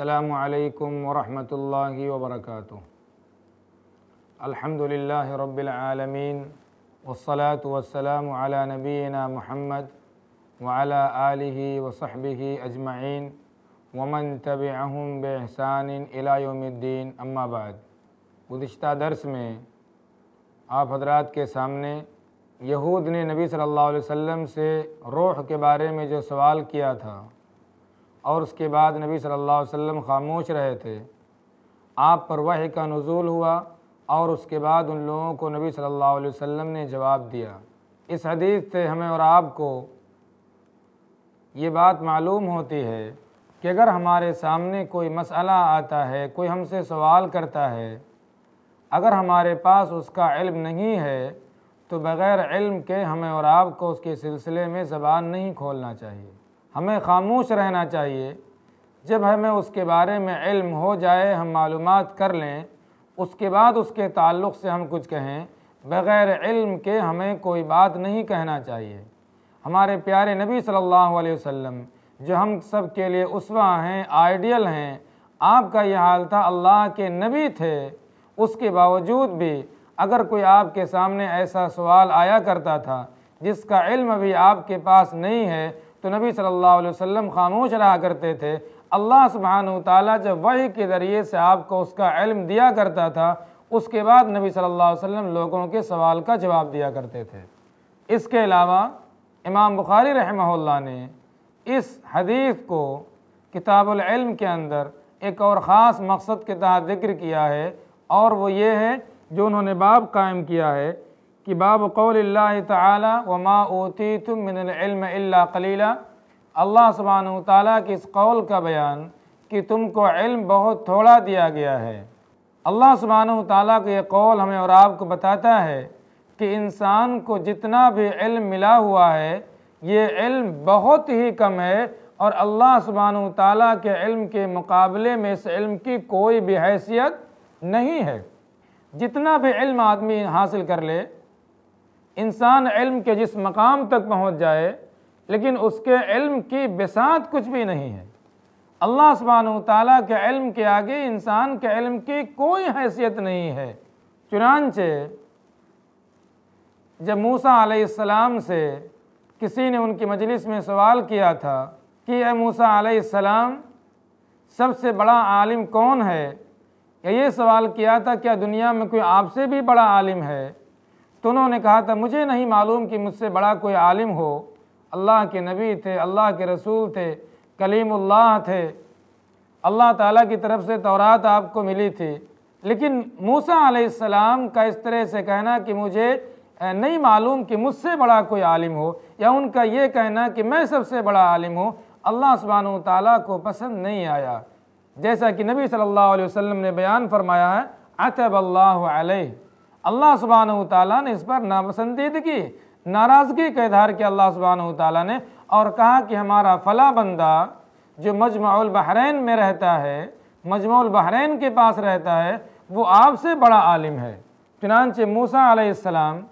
السلام عليكم ورحمة الله وبركاته الحمد لله رب العالمين والصلاة والسلام على نبينا محمد وعلى آله وصحبه أجمعين ومن تبعهم بإحسان إلى يوم الدين أما بعد गुज्त दर्स में आप हजरात के सामने यहूद ने नबी सल्लल्लाहु अलैहि वसल्लम से रोह के बारे में जो सवाल किया था और उसके बाद नबी सल्लल्लाहु अलैहि वसल्लम खामोश रहे थे आप पर वह का नज़ूल हुआ और उसके बाद उन लोगों को नबी सल्लल्लाहु अलैहि वसल्लम ने जवाब दिया इस हदीस से हमें और आपको ये बात मालूम होती है कि अगर हमारे सामने कोई मसला आता है कोई हमसे सवाल करता है अगर हमारे पास उसका इल्म नहीं है तो बग़ैर इल्म के हमें और आपको उसके सिलसिले में ज़बान नहीं खोलना चाहिए हमें खामोश रहना चाहिए जब हमें उसके बारे में इल्म हो जाए हम मालूम कर लें उसके बाद उसके ताल्लुक़ से हम कुछ कहें बग़ैर इल्म के हमें कोई बात नहीं कहना चाहिए हमारे प्यारे नबी सल्लल्लाहु अलैहि वसल्लम जो हम सब के लिए उसवा हैं आइडियल हैं आपका यह हाल था अल्लाह के नबी थे उसके बावजूद भी अगर कोई आपके सामने ऐसा सवाल आया करता था जिसका इल्म भी आपके पास नहीं है तो नबी सल्लल्लाहु अलैहि वसल्लम खामोश रहा करते थे अल्लाह सुबहान ताली जब वही के ज़रिए से आपको उसका इल्म दिया करता था उसके बाद नबी सल्लल्लाहु अलैहि वसल्लम लोगों के सवाल का जवाब दिया करते थे इसके अलावा इमाम बुखारी रहमहुल्ला ने इस हदीस को किताबुल्म के अंदर एक और ख़ास मकसद के तहत जिक्र किया है और वो ये है जो उन्होंने बाब कायम किया है कि बाब कौल तमा ओती तुम मिनल्म कलीला अल्लाह सुबहान ताली के इस कौल का बयान कि तुमको इल्म बहुत थोड़ा दिया गया है अल्लाह सुबहान ताली का यह कौल हमें और आपको बताता है कि इंसान को जितना भी इल्म मिला हुआ है ये इल्म बहुत ही कम है और अल्लाह सुबहान ताली के इल्म के मुकाबले में इस इल्म की कोई भी हैसियत नहीं है जितना भी इल्म आदमी हासिल कर ले इंसान इल्म के जिस मकाम तक पहुँच जाए लेकिन उसके इल्म की बिसात कुछ भी नहीं है अल्लाह सुबहान ताली के इल्म के आगे इंसान के इल्म की कोई हैसियत नहीं है चुनानचे जब मूसा आसमाम से किसी ने उनकी मजलिस में सवाल किया था कि ए मूसा आसमाम सबसे बड़ा आलिम कौन है या ये सवाल किया था क्या दुनिया में कोई आपसे भी बड़ा आलिम है तो उन्होंने कहा था मुझे नहीं मालूम कि मुझसे बड़ा कोई आलिम हो अल्लाह के नबी थे अल्लाह के रसूल थे कलीमुल्लाह थे अल्लाह ताला की तरफ से तौरात आपको मिली थी लेकिन मूसा आसमाम का इस तरह से कहना कि मुझे नहीं मालूम कि मुझसे बड़ा कोई आलिम हो या उनका ये कहना कि मैं सबसे बड़ा आलिम हूँ अल्लाह सुबहान ताली को पसंद नहीं आया जैसा कि नबी सल्लल्लाहु अलैहि वसल्लम ने बयान फरमाया है अतब अल्लाह अल्लाह सुबहान तला ने इस पर नापसंदीदगी नाराज़गी का इधार किया अल्लाह सुबहान तला ने और कहा कि हमारा फ़ला बंदा जो मजमाउल बहरीन में रहता है मजमाउल बहरीन के पास रहता है वो आपसे बड़ा आलिम है चुनानचे मूसा आसमाम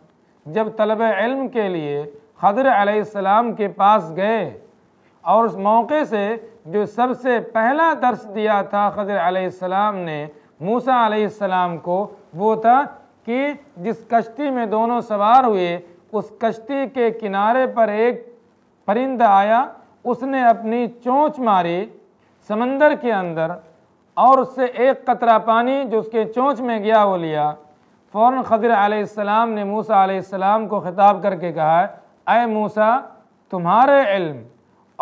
जब तलब इल्म के लिए खदर आसमाम के पास गए और उस मौके से जो सबसे पहला दर्श दिया था खदर आसमाम ने मूसा आसमाम को वो था कि जिस कश्ती में दोनों सवार हुए उस कश्ती के किनारे पर एक परिंद आया उसने अपनी चोंच मारी समंदर के अंदर और उससे एक कतरा पानी जो उसके चोंच में गया वो लिया फ़ौर खदिर आसमाम ने मूसा आसमाम को ख़िताब करके कहा अय मूसा तुम्हारे इल्म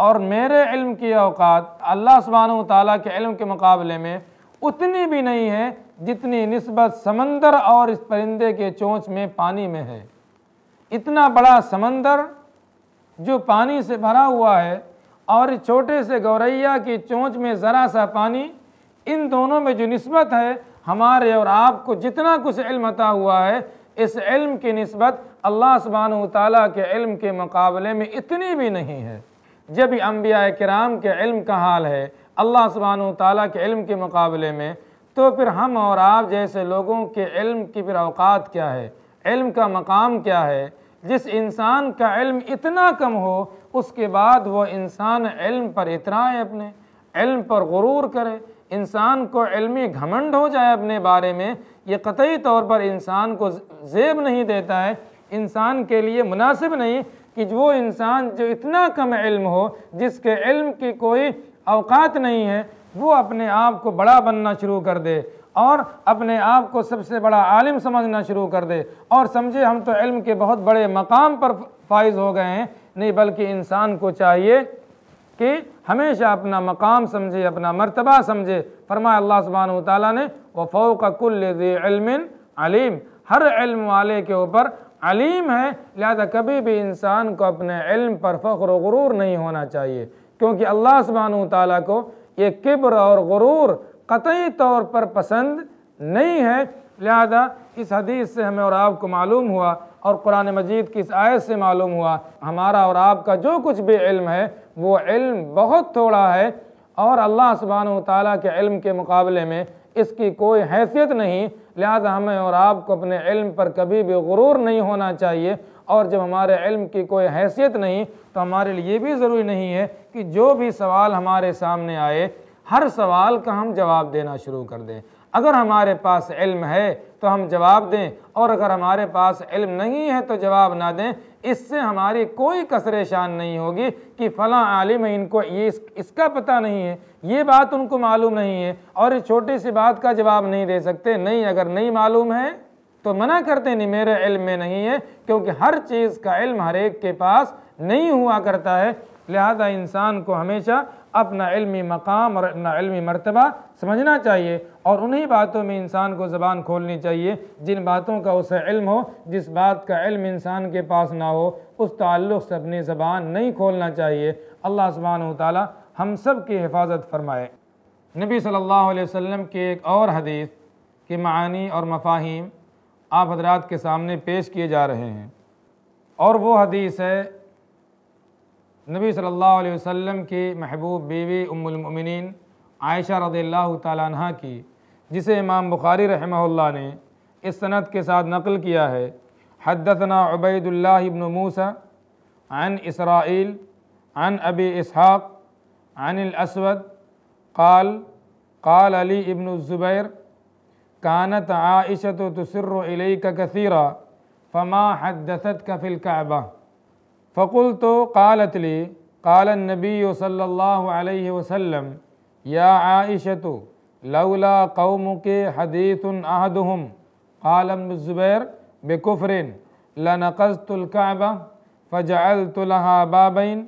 और मेरे इल्म की अवकात अल्लाह सुबहान तला के इल्म के मुकाबले में उतनी भी नहीं है जितनी नस्बत समंदर और इस परिंदे के चोंच में पानी में है इतना बड़ा समंदर जो पानी से भरा हुआ है और छोटे से गौरैया की चोंच में ज़रा सा पानी इन दोनों में जो नस्बत है हमारे और आपको जितना कुछ इल्म अता हुआ है इस इल्म की नस्बत अल्लाह सुबहान ताली के इल्म के मुकाबले में इतनी भी नहीं है जब अम्बिया कराम के इल्म का हाल है अल्लाह सुबहान तला के इल्म के मुकाबले में तो फिर हम और आप जैसे लोगों के इल्म की फिर अवकात क्या है इल्म का मकाम क्या है जिस इंसान का इल्म इतना कम हो उसके बाद वो इंसान इल्म पर इतराए अपने इल्म पर गुरूर करे इंसान को इल्मी घमंड हो जाए अपने बारे में ये कतई तौर पर इंसान को जेब नहीं देता है इंसान के लिए मुनासिब नहीं कि वो इंसान जो इतना कम इल्म हो जिसके इल्म की कोई अवकात नहीं है वो अपने आप को बड़ा बनना शुरू कर दे और अपने आप को सबसे बड़ा आलिम समझना शुरू कर दे और समझे हम तो इल्म के बहुत बड़े मकाम पर फाइज हो गए हैं नहीं बल्कि इंसान को चाहिए कि हमेशा अपना मकाम समझे अपना मर्तबा समझे फरमाए अल्लाह सुबहान ताली ने वफ़ो का कुल इल्मिन अलीम हर इल्म वाले के ऊपर अलीम है लिहाजा कभी भी इंसान को अपने इल्म पर फ़ख्र गरूर नहीं होना चाहिए क्योंकि अल्लाह सुबहान ताली को ये किब्र और गुरूर कतई तौर पर पसंद नहीं है लिहाजा इस हदीस से हमें और आपको मालूम हुआ और कुरान मजीद की इस आयत से मालूम हुआ हमारा और आपका जो कुछ भी इल्म है वो इल्म बहुत थोड़ा है और अल्लाह सुबहान ताली के इल्म के मुकाबले में इसकी कोई हैसियत नहीं लिहाजा हमें और आपको अपने इल्म पर कभी भी गुरूर नहीं होना चाहिए और जब हमारे इल्म की कोई हैसियत नहीं तो हमारे लिए भी ज़रूरी नहीं है कि जो भी सवाल हमारे सामने आए हर सवाल का हम जवाब देना शुरू कर दें अगर हमारे पास इल्म है तो हम जवाब दें और अगर हमारे पास इल्म नहीं है तो जवाब ना दें इससे हमारी कोई कसर शान नहीं होगी कि फ़लाँ आलिम है इनको ये इस, इसका पता नहीं है ये बात उनको मालूम नहीं है और इस छोटी सी बात का जवाब नहीं दे सकते नहीं अगर नहीं मालूम है तो मना करते नहीं मेरे इल्म में नहीं है क्योंकि हर चीज़ का इल्म हर एक के पास नहीं हुआ करता है लिहाजा इंसान को हमेशा अपना इल्मी मकाम और अपना इल्मी मरतबा समझना चाहिए और उन्हीं बातों में इंसान को ज़बान खोलनी चाहिए जिन बातों का उसे इल्म हो जिस बात का इल्म इंसान के पास ना हो उस ताल्लुक़ से अपनी ज़बान नहीं खोलना चाहिए अल्लाह सुबहान ताली हम सब की हिफाजत फरमाए नबी सल्लल्लाहु अलैहि वसल्लम की एक और हदीस के मानी और मफाहिम आप हजरात के सामने पेश किए जा रहे हैं और वो हदीस है नबी सल्लल्लाहु अलैहि वसल्लम की महबूब बीवी उम्मिन आयशा रदील्ला तह की जिसे इमाम बुखारी रहमल्ला ने इस सनत के साथ नकल किया है हदतना उबैदुल्ला इबन मूसा अन इसराइल अन अबी इसहाक़ अनिल असवद काल काल अली इबन ज़ुबैर كانت عائشة تسر إليك كثيرا فما حدثتك في الكعبة فقلت قالت لي قال النبي صلى الله عليه وسلم يا عائشة لولا قومك حديث أحدهم قال ابن الزبير بكفر لنقزت الكعبة فجعلت لها بابين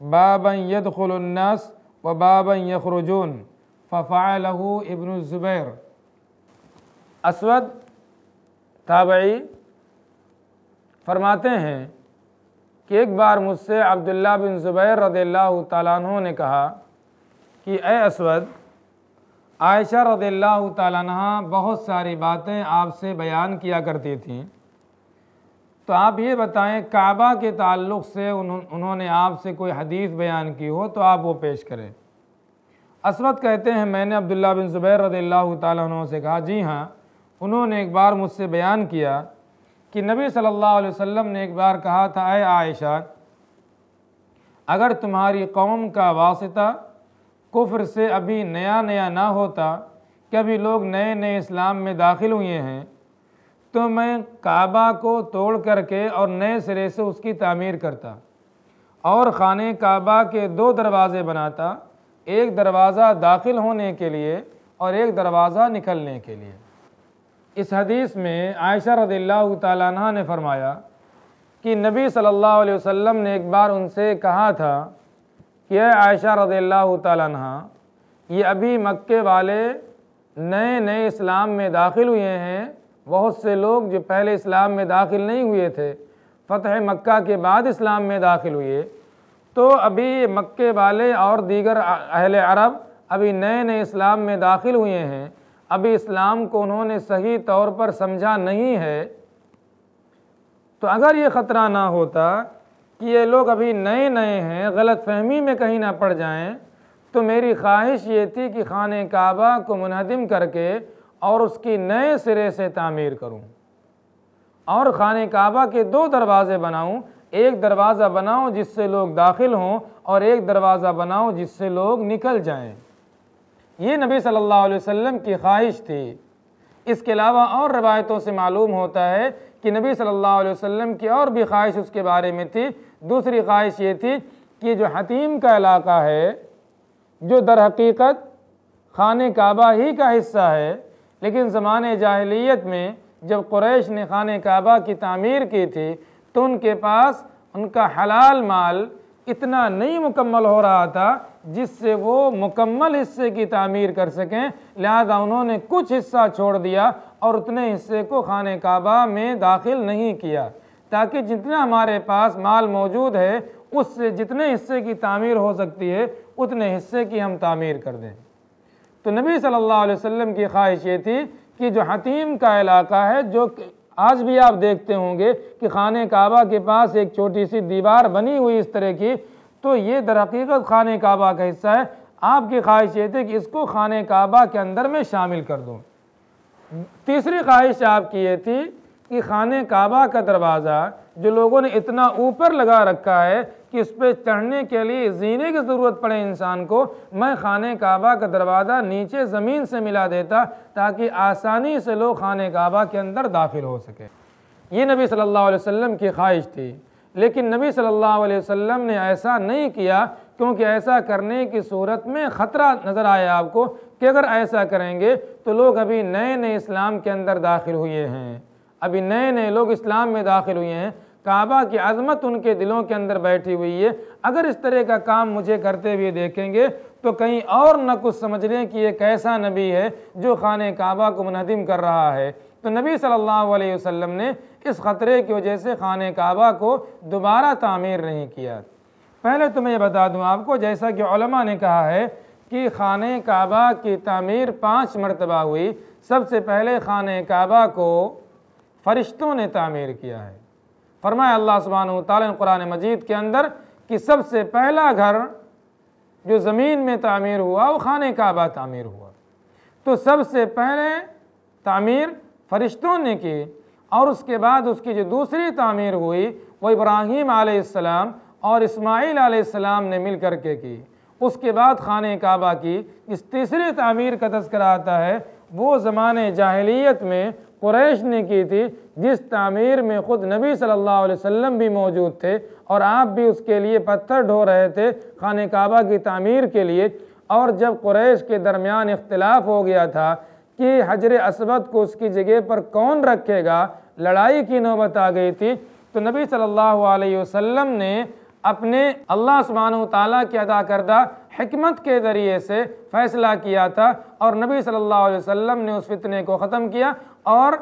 بابا يدخل الناس وبابا يخرجون ففعله ابن الزبير असवद ताबई फरमाते हैं कि एक बार मुझसे अब्दुल्ला बिन ज़ुबैर रदील्ला तु ने कहा कि ए असवद आयशा रदील्ला तु बहुत सारी बातें आपसे बयान किया करती थीं तो आप ये बताएं काबा के ताल्लुक़ से उन्होंने आपसे कोई हदीस बयान की हो तो आप वो पेश करें असवद कहते हैं मैंने अब्दुल्ला बिन ज़ुबैर रदील्ला तु से कहा जी हाँ उन्होंने एक बार मुझसे बयान किया कि नबी सल्लल्लाहु अलैहि वसल्लम ने एक बार कहा था अय आयशा अगर तुम्हारी कौम का वास्ता कुफ्र से अभी नया नया ना होता कि अभी लोग नए नए इस्लाम में दाखिल हुए हैं तो मैं काबा को तोड़ करके और नए सिरे से उसकी तामीर करता और ख़ाने काबा के दो दरवाज़े बनाता एक दरवाज़ा दाखिल होने के लिए और एक दरवाज़ा निकलने के लिए इस हदीस में आयशा रदील्ला तह ने फरमाया कि नबी सल्लल्लाहु अलैहि वसल्लम ने एक बार उनसे कहा था कि आयशा रदील्ला तह ये अभी मक्के वाले नए नए इस्लाम में दाखिल हुए हैं बहुत से लोग जो पहले इस्लाम में दाखिल नहीं हुए थे फ़तह मक्का के बाद इस्लाम में दाखिल हुए तो अभी मक्के वाले और दीगर अहल अरब अभी नए नए इस्लाम में दाखिल हुए हैं अभी इस्लाम को उन्होंने सही तौर पर समझा नहीं है तो अगर ये ख़तरा ना होता कि ये लोग अभी नए नए हैं गलत फहमी में कहीं ना पड़ जाएं तो मेरी ख्वाहिश ये थी कि खान काबा को मुनहदम करके और उसकी नए सिरे से तामीर करूं और खान काबा के दो दरवाज़े बनाऊं एक दरवाज़ा बनाऊं जिससे लोग दाखिल हों और एक दरवाज़ा बनाऊं जिससे लोग निकल जाएं ये नबी सल्लल्लाहु अलैहि वसल्लम की ख्वाहिश थी इसके अलावा और रवायतों से मालूम होता है कि नबी सल्लल्लाहु अलैहि वसल्लम की और भी ख्वाहिश उसके बारे में थी दूसरी ख्वाहिश ये थी कि जो हतीम का इलाका है जो दर हकीकत खान काबा ही का हिस्सा है लेकिन जमाने जाहलीत में जब कुरैश ने खाने काबा की तमीर की थी तो उनके पास उनका हलाल माल इतना नहीं मुकम्मल हो रहा था जिससे वो मुकम्मल हिस्से की तामीर कर सकें लिहाजा उन्होंने कुछ हिस्सा छोड़ दिया और उतने हिस्से को खान काबा में दाखिल नहीं किया ताकि जितना हमारे पास माल मौजूद है उससे जितने हिस्से की तामीर हो सकती है उतने हिस्से की हम तामीर कर दें तो नबी सल्लल्लाहु अलैहि वसल्लम की ख्वाहिश ये थी कि जो हतीम का इलाका है जो आज भी आप देखते होंगे कि खान काबा के पास एक छोटी सी दीवार बनी हुई इस तरह की तो ये दरक़ीक़त खान काबा का हिस्सा है आपकी ख्वाहिश ये थी कि इसको खान काबा के अंदर में शामिल कर दूँ तीसरी ख्वाहिश आपकी ये थी कि खान काबा का दरवाज़ा जो लोगों ने इतना ऊपर लगा रखा है कि इस पर चढ़ने के लिए जीने की ज़रूरत पड़े इंसान को मैं खान काबा का दरवाज़ा नीचे ज़मीन से मिला देता ताकि आसानी से लोग खाने काबा के अंदर दाखिल हो सके ये नबी सल्लल्लाहु अलैहि वसल्लम की ख्वाहिश थी लेकिन नबी सल्लल्लाहु अलैहि वसल्लम ने ऐसा नहीं किया क्योंकि ऐसा करने की सूरत में ख़तरा नज़र आया आपको कि अगर ऐसा करेंगे तो लोग अभी नए नए इस्लाम के अंदर दाखिल हुए हैं अभी नए नए लोग इस्लाम में दाखिल हुए हैं काबा की अजमत उनके दिलों के अंदर बैठी हुई है अगर इस तरह का काम मुझे करते हुए देखेंगे तो कहीं और न कुछ समझ लें कि एक ऐसा नबी है जो खान काबा को मुनहदम कर रहा है तो नबी सल्लल्लाहु अलैहि वसल्लम ने इस ख़तरे की वजह से खान काबा को दोबारा तामीर नहीं किया पहले तो मैं ये बता दूँ आपको जैसा कि उलमा ने कहा है कि खान काबा की तामीर पाँच मरतबा हुई सबसे पहले खान काबा को फ़रिश्तों ने तामीर किया है फरमाए अल्लाह सुबहान कुरान मजीद के अंदर कि सबसे पहला घर जो ज़मीन में तामीर हुआ वो खान काबा तामीर हुआ तो सबसे पहले तामीर फ़रिश्तों ने की और उसके बाद उसकी जो दूसरी तामीर हुई वो इब्राहीम आलम और इस्माइल आलाम ने मिल कर के की उसके बाद खान काबा की इस तीसरी तामीर का तस्करा आता है वो जमाने जाहलीत में कुरैश ने की थी जिस तामीर में ख़ुद नबी सल्लल्लाहु अलैहि वसल्लम भी मौजूद थे और आप भी उसके लिए पत्थर ढो रहे थे खान काबा की तामीर के लिए और जब कुरैश के दरमियान इख्तलाफ हो गया था कि हजर असवद को उसकी जगह पर कौन रखेगा लड़ाई की नौबत आ गई थी तो नबी सल्लल्लाहु अलैहि वसल्लम ने अपने अल्लाह सुबहान ताली की अदा करदा हमत के ज़रिए से फ़ैसला किया था और नबी सल्लल्लाहु अलैहि वसल्लम ने उस फितने को ख़त्म किया और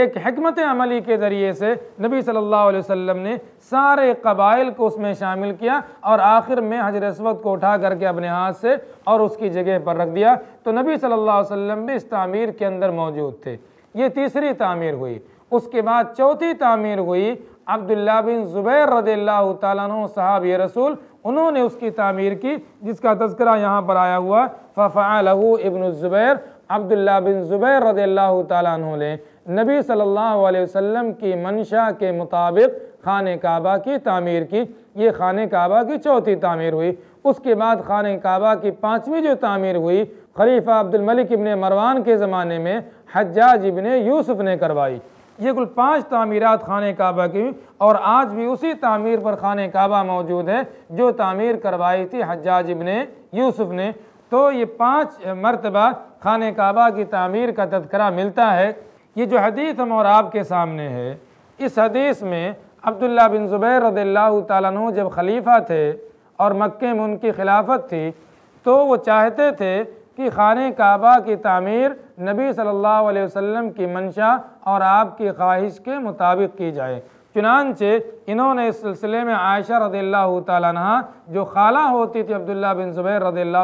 एक हमत अमली के ज़रिए से नबी सल्लल्लाहु अलैहि वसल्लम ने सारे कबाइल को उसमें शामिल किया और आखिर में हजर रसवत को उठा करके अपने हाथ से और उसकी जगह पर रख दिया तो नबी सल्लल्लाहु अलैहि वसल्लम भी इस तामीर के अंदर मौजूद थे ये तीसरी तामीर हुई उसके बाद चौथी तामीर हुई अब्दुल्ला बिन ज़ुबैर रदील्ला तहब रसूल उन्होंने उसकी तामीर की जिसका तस्करा यहाँ पर आया हुआ फ़फ़ा लहू इबन ज़ुबैर अब्दुल्ला बिन ज़ुबैर रदी अल्लाह तु ने नबी सल्लल्लाहु अलैहि वसल्लम की मंशा के मुताबिक खान काबा की तामीर की ये खान काबा की चौथी तामीर हुई उसके बाद खान काबा की पाँचवीं जो तामीर हुई खलीफा मलिक इब्ने मरवान के ज़माने में हज्जाज इब्ने यूसुफ ने करवाई ये कुल पांच तामीरात खान काबा की और आज भी उसी तामीर पर खान काबा मौजूद है जो तामीर करवाई थी हज्जाज इब्ने यूसुफ ने तो ये पाँच मरतबा खान काबा की तमीर का तस्करा मिलता है ये जो हदीस हम और आपके सामने है इस हदीस में अब्दुल्ला बिन ज़ुबैर रदील्ला तु जब खलीफा थे और मक्के में उनकी खिलाफत थी तो वो चाहते थे कि खान काबा की तमीर नबी सल्लल्लाहु अलैहि वसल्लम की मंशा और आपकी ख्वाहिश के मुताबिक की जाए चुनानचे इन्होंने इस सिलसिले में आयशा रदील्ला तह जो खाला होती थी अब्दुल्ला बिन ज़ुबैर रदील्ला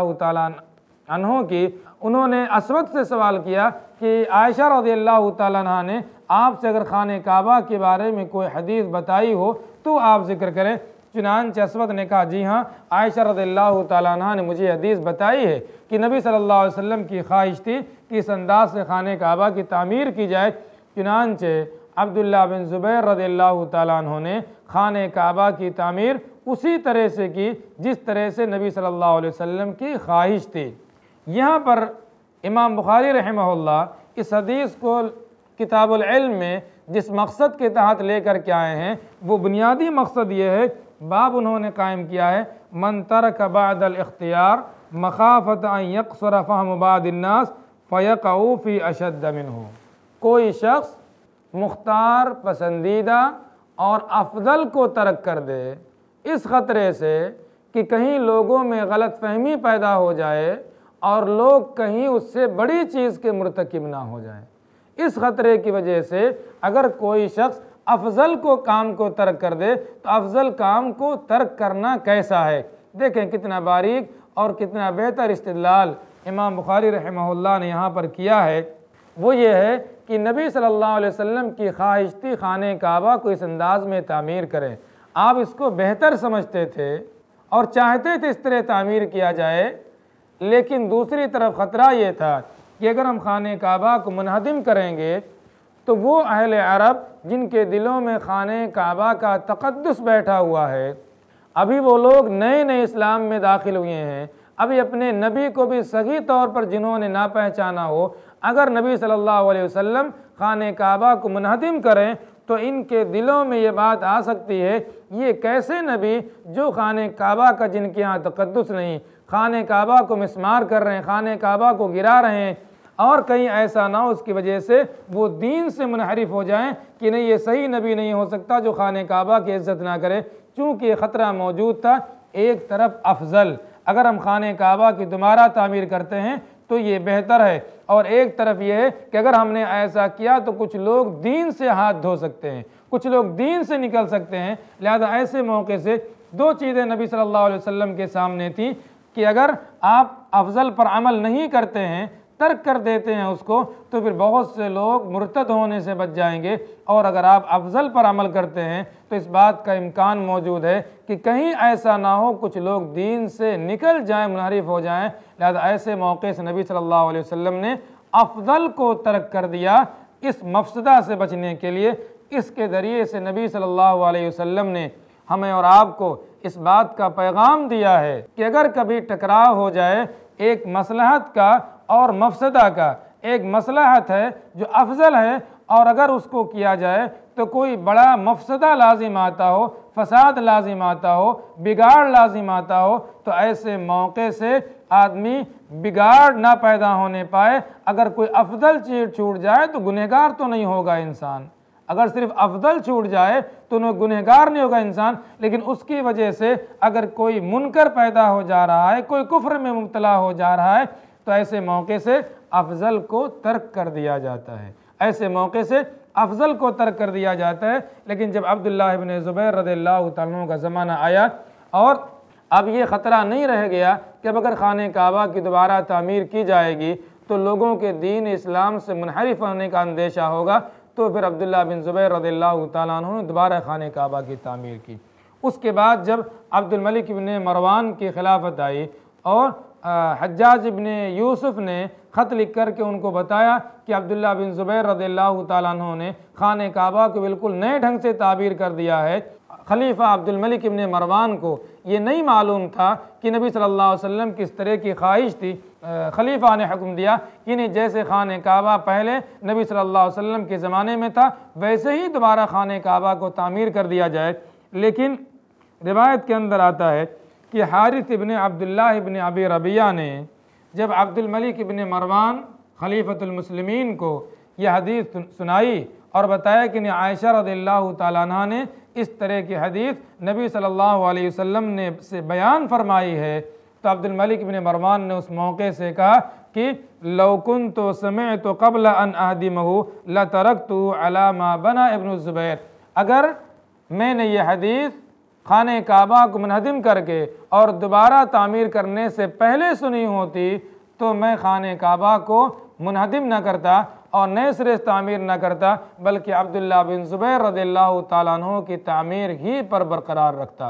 तहों की उन्होंने असवद से सवाल किया कि आयशा रदी अल्लाह तह ने आपसे अगर खान काबा के बारे में कोई हदीस बताई हो तो आप जिक्र करें चुनानच असवद ने कहा जी हाँ आयशा रदल्ला तह ने मुझे हदीस बताई है कि नबी सल्लल्लाहु अलैहि वसल्लम की ख्वाहिश थी कि इस अंदाज से खान काबा की तमीर की जाए चुनानच अब्दुल्ला बिन ज़ुबैर रदल्ला तह ने खान काबा की तमीर उसी तरह से की जिस तरह से नबी सल्ला वसम की ख्वाहिश थी यहाँ पर इमाम बुखारी रहमल्ला इस हदीस को किताबुल में जिस मकसद के तहत लेकर के आए हैं वो बुनियादी मकसद ये है बाब उन्होंने कायम किया है मन तरक बादल इख्तियार मखाफत यकसरफ़ा मुबादन्नास फ़यकूफ़ी अशदमिन हो कोई शख्स मुख्तार पसंदीदा और अफजल को तर्क कर दे इस ख़तरे से कि कहीं लोगों में गलत फहमी पैदा हो जाए और लोग कहीं उससे बड़ी चीज़ के मरतकब ना हो जाए इस ख़तरे की वजह से अगर कोई शख्स अफजल को काम को तर्क कर दे तो अफजल काम को तर्क करना कैसा है देखें कितना बारीक और कितना बेहतर इस्तलाल इमाम बुखारी रहमहुल्लाह ने यहाँ पर किया है वो ये है कि नबी सल्लल्लाहु अलैहि वसल्लम की ख्वाहिश थी काबा को इस अंदाज़ में तामीर करें आप इसको बेहतर समझते थे और चाहते थे इस तरह तामीर किया जाए लेकिन दूसरी तरफ ख़तरा ये था कि अगर हम खान काबा को मुनहदम करेंगे तो वो अहल अरब जिनके दिलों में खान काबा का तकदस बैठा हुआ है अभी वो लोग नए नए इस्लाम में दाखिल हुए हैं अभी अपने नबी को भी सही तौर पर जिन्होंने ना पहचाना हो अगर नबी सल्लल्लाहु अलैहि वसल्लम खान काबा को मुनहदम करें तो इनके दिलों में ये बात आ सकती है ये कैसे नबी जो खान काबा का जिनके यहाँ तकदस नहीं खान काबा को मिसमार कर रहे हैं खान काबा को गिरा रहे हैं और कहीं ऐसा ना हो उसकी वजह से वो दीन से मुनहरफ हो जाएं कि नहीं ये सही नबी नहीं हो सकता जो खान काबा की इज्जत ना करे चूँकि ख़तरा मौजूद था एक तरफ अफजल अगर हम खान काबा की दोबारा तमीर करते हैं तो ये बेहतर है और एक तरफ ये है कि अगर हमने ऐसा किया तो कुछ लोग दीन से हाथ धो सकते हैं कुछ लोग दीन से निकल सकते हैं लिहाजा ऐसे मौके से दो चीज़ें नबी सल्लल्लाहु अलैहि वसल्लम के सामने थी कि अगर आप अफजल पर अमल नहीं करते हैं तर्क कर देते हैं उसको तो फिर बहुत से लोग मुरतद होने से बच जाएंगे और अगर आप अफजल पर अमल करते हैं तो इस बात का इम्कान मौजूद है कि कहीं ऐसा ना हो कुछ लोग दीन से निकल जाएं मुनहरफ हो जाएं लिहाजा ऐसे मौके से नबी सल्लल्लाहु अलैहि वसल्लम ने अफजल को तर्क कर दिया इस मफसदा से बचने के लिए इसके ज़रिए से नबी सल्लल्लाहु अलैहि वसल्लम ने हमें और आपको इस बात का पैगाम दिया है कि अगर कभी टकराव हो जाए एक मसलहत का और मफसदा का एक मसलहत है जो अफजल है और अगर उसको किया जाए तो कोई बड़ा मफसदा लाजिम आता हो फसाद लाजिम आता हो बिगाड़ लाजिम आता हो तो ऐसे मौके से आदमी बिगाड़ ना पैदा होने पाए अगर कोई अफजल चीज छूट जाए तो गुनहगार तो नहीं होगा इंसान अगर सिर्फ अफजल छूट जाए तो गुनहगार नहीं होगा इंसान लेकिन उसकी वजह से अगर कोई मुनकर पैदा हो जा रहा है कोई कुफर में मुबतला हो जा रहा है तो ऐसे मौके से अफजल को तर्क कर दिया जाता है ऐसे मौके से अफजल को तर्क कर दिया जाता है लेकिन जब अब्दुल्ला इबन ज़ुबैर रदील्ला का ज़माना आया और अब ये ख़तरा नहीं रह गया कि अब अगर खान काबा की दोबारा तमीर की जाएगी तो लोगों के दीन इस्लाम से मुनहरफ होने का अंदेशा होगा तो फिर अब्दुल्ला बिन ज़ुबैर रदील्ला तैन ने दोबारा खान काबा की तमीर की उसके बाद जब अब्दुलमलिक इबन मरवान की खिलाफत आई और हजाज इबन यूसुफ ने ख़त लिख कर के उनको बताया कि अब्दुल्ला बिन ज़ुबैर रदील्ला तैन ने खान काबा को बिल्कुल नए ढंग से ताबीर कर दिया है खलीफा मलिक इबन मरवान को ये नहीं मालूम था कि नबी सल्लल्लाहु अलैहि वसल्लम किस तरह की ख्वाहिश थी खलीफा ने हुक्म दिया कि नहीं जैसे खान काबा पहले नबी सल्लल्लाहु अलैहि वसल्लम के ज़माने में था वैसे ही दोबारा खान काबा को तामीर कर दिया जाए लेकिन रिवायत के अंदर आता है कि हारिस इबन अब्दुल्ला इबन अबी रबिया ने जब अब्दुलमलिक इबन मरवान खलीफतमसलमिन को यह हदीस सुनाई और बताया कि आयशा रदल्ला तैन ने इस तरह की हदीस नबी सल्लल्लाहु अलैहि वसल्लम ने से बयान फरमाई है तो अब्दुल मलिक बिन मरवान ने उस मौके से कहा कि लौकुन तो समय तो कबल अन आहदी महू ल तरक तो अलामा बना इबन ज़ुबैर अगर मैंने यह हदीस खान काबा को मनहदम करके और दोबारा तामीर करने से पहले सुनी होती तो मैं खान काबा को मुनहदम न करता और नए सिरे से तमीर न करता बल्कि अब्दुल्ला बिन ज़ुबैर रदील्ला तु की तमीर ही पर बरकरार रखता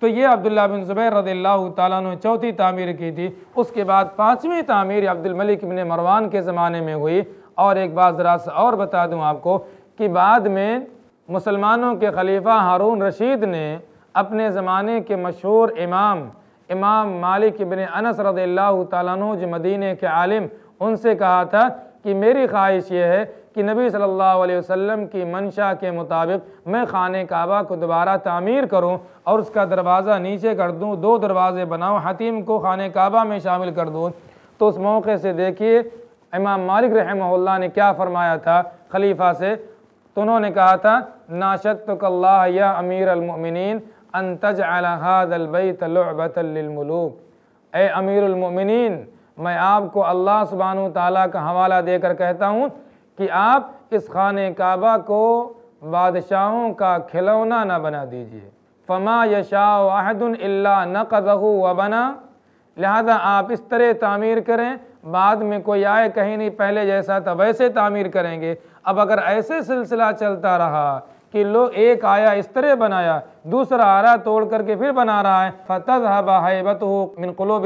तो ये अब्दुल्ला बिन ज़ुबैर रदील्ला तु चौथी तमीर की थी उसके बाद पाँचवीं तमीर अब्दुलमलिक बिन मरवान के ज़माने में हुई और एक बात ज़रा सा और बता दूँ आपको कि बाद में मुसलमानों के खलीफा हारून रशीद ने अपने ज़माने के मशहूर इमाम इमाम मालिक बिन अनस रदील्ला तु जो मदीने के आलिम उनसे कहा था कि मेरी ख्वाहिश ये है कि नबी सल्लल्लाहु अलैहि वसल्लम की मंशा के मुताबिक मैं खाने काबा को दोबारा तामीर करूं और उसका दरवाज़ा नीचे कर दूं दो दरवाज़े बनाऊं हतीम को खान काबा में शामिल कर दूं तो उस मौके से देखिए इमाम मालिक रहमल्ला ने क्या फ़रमाया था खलीफा से तो उन्होंने कहा था नाशत कल्ला या अमीर अलमिन अनतज अलहदलबतलबतमलूक ए अमीरमिन मैं आपको अल्लाह सुबहान तला का हवाला देकर कहता हूँ कि आप इस खान काबा को बादशाहों का खिलौना ना बना दीजिए फमा न कदहू व बना लिहाजा आप इस तरह तामीर करें बाद में कोई आए कहीं नहीं पहले जैसा था वैसे तामीर करेंगे अब अगर ऐसे सिलसिला चलता रहा कि लोग एक आया इस तरह बनाया दूसरा आरा तोड़ करके फिर बना रहा है फ़तः हबा हैबत मिनकुलो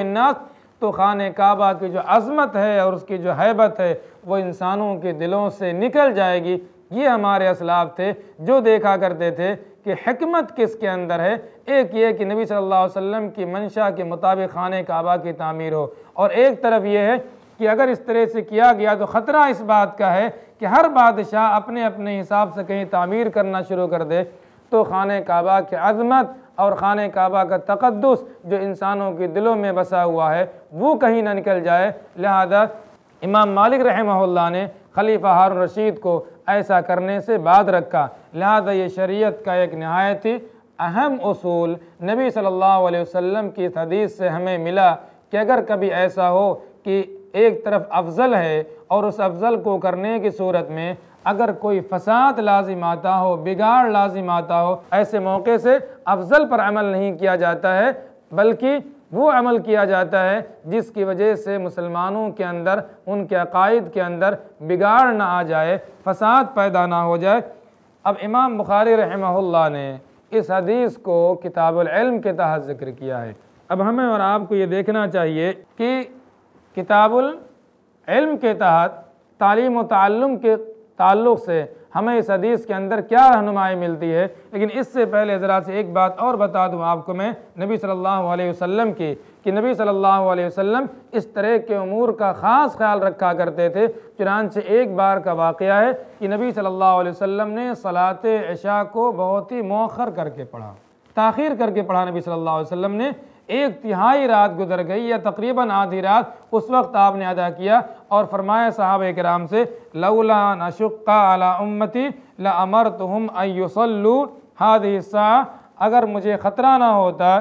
तो खान काबा की जो अज़मत है और उसकी जो हैबत है वो इंसानों के दिलों से निकल जाएगी ये हमारे असलाब थे जो देखा करते थे कि हमत किसके अंदर है एक ये कि नबी सल्लल्लाहु अलैहि वसल्लम की मंशा के मुताबिक खान काबा की तमीर हो और एक तरफ ये है कि अगर इस तरह से किया गया तो ख़तरा इस बात का है कि हर बादशाह अपने अपने हिसाब से कहीं तामीर करना शुरू कर दे तो खान काबा की अजमत और खान काबा का तकदस जो इंसानों के दिलों में बसा हुआ है वो कहीं ना निकल जाए लिहाजा इमाम मालिक रहमल्ला ने खलीफा हारून रशीद को ऐसा करने से बाद रखा लिहाजा ये शरीयत का एक नहायत ही अहम असूल नबी सल्लल्लाहु अलैहि वसल्लम की हदीस से हमें मिला कि अगर कभी ऐसा हो कि एक तरफ अफजल है और उस अफजल को करने की सूरत में अगर कोई फसाद लाजिम आता हो बिगाड़ लाजिम आता हो ऐसे मौके से अफजल पर अमल नहीं किया जाता है बल्कि वो अमल किया जाता है जिसकी वजह से मुसलमानों के अंदर उनके अकायद के अंदर बिगाड़ ना आ जाए फसाद पैदा ना हो जाए अब इमाम बुखारी रहमहुल्लाह ने इस हदीस को किताबुल इल्म के तहत जिक्र किया है अब हमें और आपको ये देखना चाहिए कि किताबुल इल्म के तहत तालीम व के ताल्लुक से हमें इस हदीस के अंदर क्या रहनुमाई मिलती है लेकिन इससे पहले ज़रा से एक बात और बता दूँ आपको मैं नबी सल्लल्लाहु अलैहि वसल्लम की कि नबी सल्लल्लाहु अलैहि वसल्लम इस तरह के अमूर का ख़ास ख्याल रखा करते थे चुनानचे एक बार का वाक़ है कि नबी सल्लल्लाहु अलैहि वसल्लम ने सलात ऐशा को बहुत ही मौखर करके पढ़ा ताख़ीर करके पढ़ा नबी सल्लल्लाहु अलैहि वसल्लम ने एक तिहाई रात गुजर गई या तकरीबन आधी रात उस वक्त आपने अदा किया और फरमाया साहब कराम से लौला नशुक्का अला उम्मती लमर तुम अयुसल्लू हादसा अगर मुझे ख़तरा ना होता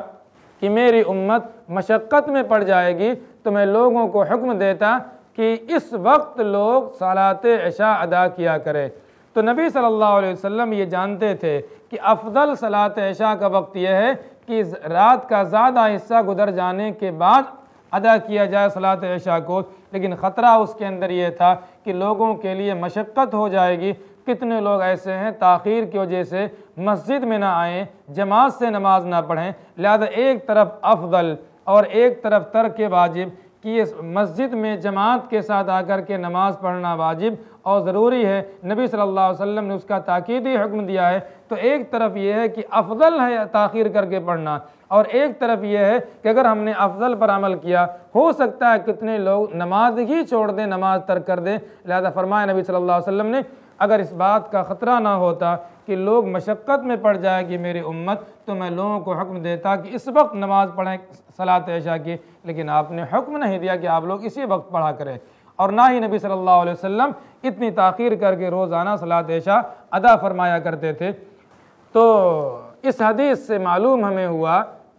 कि मेरी उम्मत मशक्क़त में पड़ जाएगी तो मैं लोगों को हुक्म देता कि इस वक्त लोग सलात ऐशा अदा किया करें तो नबी सल्लल्लाहु अलैहि वसल्लम ये जानते थे कि अफजल सलात ऐशा का वक्त यह है कि रात का ज़्यादा हिस्सा गुजर जाने के बाद अदा किया जाए सलात ऐशा को लेकिन ख़तरा उसके अंदर ये था कि लोगों के लिए मशक्क़त हो जाएगी कितने लोग ऐसे हैं ताखीर की वजह से मस्जिद में ना आएँ जमात से नमाज ना पढ़ें लिहाजा एक तरफ अफदल और एक तरफ के वाजिब कि ये मस्जिद में जमात के साथ आकर के नमाज़ पढ़ना वाजिब और ज़रूरी है नबी सल्लल्लाहु अलैहि वसल्लम ने उसका ताक़ीदी हुक्म दिया है तो एक तरफ यह है कि अफजल है ताखिर करके पढ़ना और एक तरफ यह है कि अगर हमने अफजल पर अमल किया हो सकता है कितने लोग नमाज ही छोड़ दें नमाज तर्क कर दें लिहाजा फरमाए नबी सल्लल्लाहु अलैहि वसल्लम ने अगर इस बात का ख़तरा ना होता कि लोग मशक्क़त में पड़ जाएगी मेरी उम्मत तो मैं लोगों को हुक्म देता कि इस वक्त नमाज़ पढ़ें सलात ऐशा की लेकिन आपने हुक्म नहीं दिया कि आप लोग इसी वक्त पढ़ा करें और ना ही नबी सल्लल्लाहु अलैहि वसल्लम इतनी ताखिर करके रोज़ाना सलात ऐशा अदा फरमाया करते थे तो इस हदीस से मालूम हमें हुआ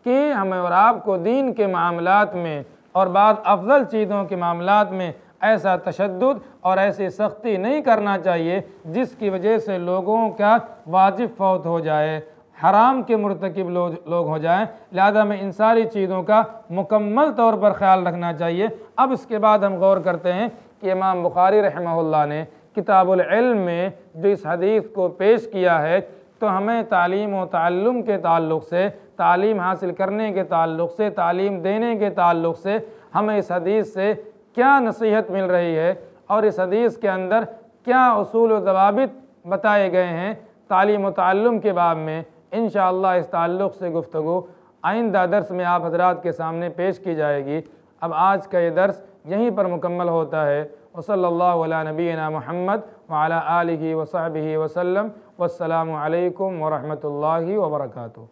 कि हमें और आपको दीन के मामलों में और बाद अफजल चीज़ों के मामलों में ऐसा तशद और ऐसी सख्ती नहीं करना चाहिए जिसकी वजह से लोगों का वाजिब फौत हो जाए हराम के मरतकब लोग लोग हो जाएँ लिहाजा में इन सारी चीज़ों का मुकम्मल तौर पर ख्याल रखना चाहिए अब इसके बाद हम गौर करते हैं कि इमाम बुखारी रहमा ने किताबल में जो इस हदीस को पेश किया है तो हमें तालीम व तम के ताल्लुक से तालीम हासिल करने के ताल्लुक से तालीम देने के ताल्लुक से हमें इस हदीस से क्या नसीहत मिल रही है और इस हदीस के अंदर क्या असूल जवाब बताए गए हैं तालीम तम के बाब में इन इस ताल्लुक़ से गुफ्तु आइंदा दर्स में आप हजरात के सामने पेश की जाएगी अब आज का ये दर्स यहीं पर मुकम्मल होता है वसल्ला नबीना महमद वाली वसाब वसलम वालकम वरहमल वर्का